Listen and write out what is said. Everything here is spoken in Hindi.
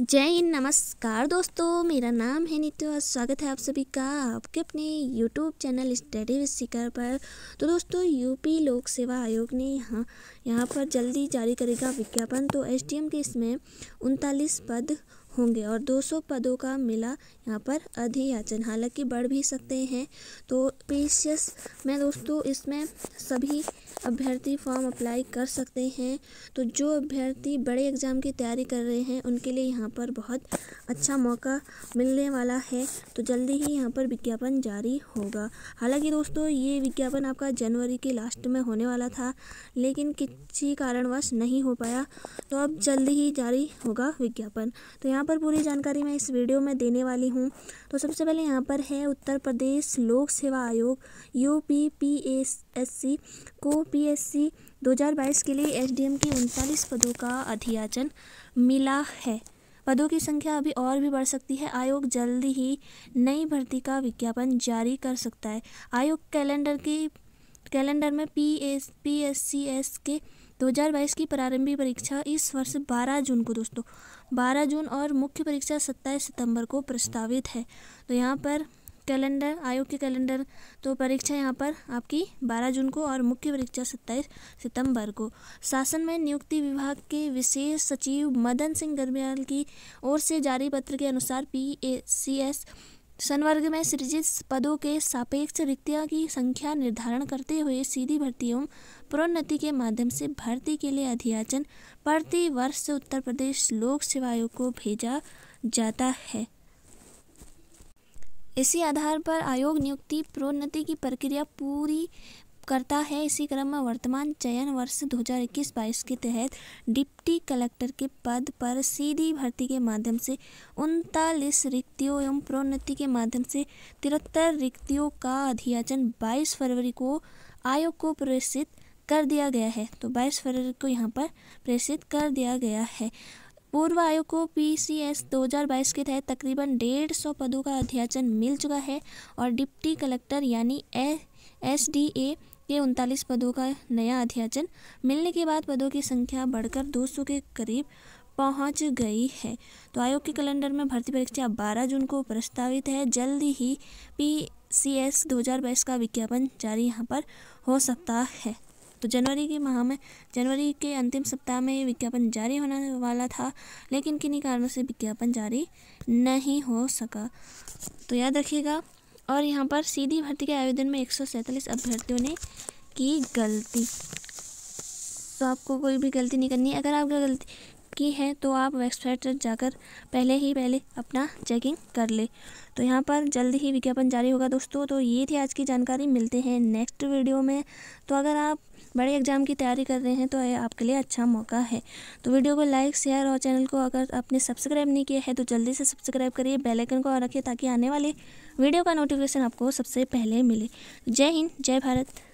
जय हिंद नमस्कार दोस्तों मेरा नाम है नित्य और स्वागत है आप सभी का आपके अपने YouTube channel study with Shikhar पर तो दोस्तों यूपी लोक सेवा आयोग ने यहाँ यहाँ पर जल्दी जारी करेगा विज्ञापन तो एसडीएम के इसमें उनतालीस पद होंगे और 200 पदों का मिला यहाँ पर अधियाचन हालांकि बढ़ भी सकते हैं तो पेशस में दोस्तों इसमें सभी अभ्यर्थी फॉर्म अप्लाई कर सकते हैं तो जो अभ्यर्थी बड़े एग्ज़ाम की तैयारी कर रहे हैं उनके लिए यहाँ पर बहुत अच्छा मौका मिलने वाला है तो जल्दी ही यहाँ पर विज्ञापन जारी होगा हालांकि दोस्तों ये विज्ञापन आपका जनवरी के लास्ट में होने वाला था लेकिन किसी कारणवश नहीं हो पाया तो अब जल्दी ही जारी होगा विज्ञापन तो यहाँ यहाँ पर पूरी जानकारी मैं इस वीडियो में देने वाली हूँ तो सबसे पहले यहाँ पर है उत्तर प्रदेश लोक सेवा आयोग U P P S S C को पी एस सी दो हज़ार बाईस के लिए एस डी एम की उनतालीस पदों का अधियाचन मिला है पदों की संख्या अभी और भी बढ़ सकती है आयोग जल्द ही नई भर्ती का विज्ञापन जारी कर सकता है आयोग कैलेंडर की कैलेंडर में P S P S C S के 2022 की प्रारंभिक परीक्षा इस वर्ष 12 जून को दोस्तों 12 जून और मुख्य परीक्षा 27 सितंबर को प्रस्तावित है तो यहाँ पर कैलेंडर आयोग के कैलेंडर तो परीक्षा यहाँ पर आपकी 12 जून को और मुख्य परीक्षा 27 सितंबर को शासन में नियुक्ति विभाग के विशेष सचिव मदन सिंह गर्मियाल की ओर से जारी पत्र के अनुसार पी ए सी एस संवर्ग में सृजित पदों के सापेक्ष रिक्तियां की संख्या निर्धारण करते हुए सीधी भर्ती एवं प्रोन्नति के माध्यम से भर्ती के लिए अधियाचन प्रति वर्ष उत्तर प्रदेश लोक सेवा आयोग को भेजा जाता है इसी आधार पर आयोग नियुक्ति प्रोन्नति की प्रक्रिया पूरी करता है इसी क्रम में वर्तमान चयन वर्ष 2021-22 के तहत डिप्टी कलेक्टर के पद पर सीधी भर्ती के माध्यम से उनतालीस रिक्तियों एवं प्रोन्नति के माध्यम से तिरहत्तर रिक्तियों का अध्याचन 22 फरवरी को आयोग को प्रेषित कर दिया गया है तो 22 फरवरी को यहाँ पर प्रेषित कर दिया गया है पूर्व आयोग को पीसीएस 2022 के तहत तकरीबन डेढ़ सौ पदों का अध्याचन मिल चुका है और डिप्टी कलेक्टर यानी एस डी ए के उनतालीस पदों का नया अध्याचन मिलने के बाद पदों की संख्या बढ़कर 200 के करीब पहुंच गई है तो आयोग के कैलेंडर में भर्ती परीक्षा 12 जून को प्रस्तावित है जल्द ही पी सी एस दो का विज्ञापन जारी यहाँ पर हो सकता है तो जनवरी के माह में जनवरी के अंतिम सप्ताह में ये विज्ञापन जारी होने वाला था लेकिन किन्हीं कारणों से विज्ञापन जारी नहीं हो सका तो याद रखिएगा और यहाँ पर सीधी भर्ती के आवेदन में एक अभ्यर्थियों ने की गलती तो आपको कोई भी गलती नहीं करनी है अगर आपका गलती की है तो आप वेबसाइट पर जाकर पहले ही पहले अपना चेकिंग कर ले तो यहाँ पर जल्द ही विज्ञापन जारी होगा दोस्तों तो ये थी आज की जानकारी मिलते हैं नेक्स्ट वीडियो में तो अगर आप बड़े एग्ज़ाम की तैयारी कर रहे हैं तो ये आपके लिए अच्छा मौका है तो वीडियो को लाइक शेयर और चैनल को अगर आपने सब्सक्राइब नहीं किया है तो जल्दी से सब्सक्राइब करिए बेल आइकन को रखिए ताकि आने वाले वीडियो का नोटिफिकेशन आपको सबसे पहले मिले जय हिंद जय भारत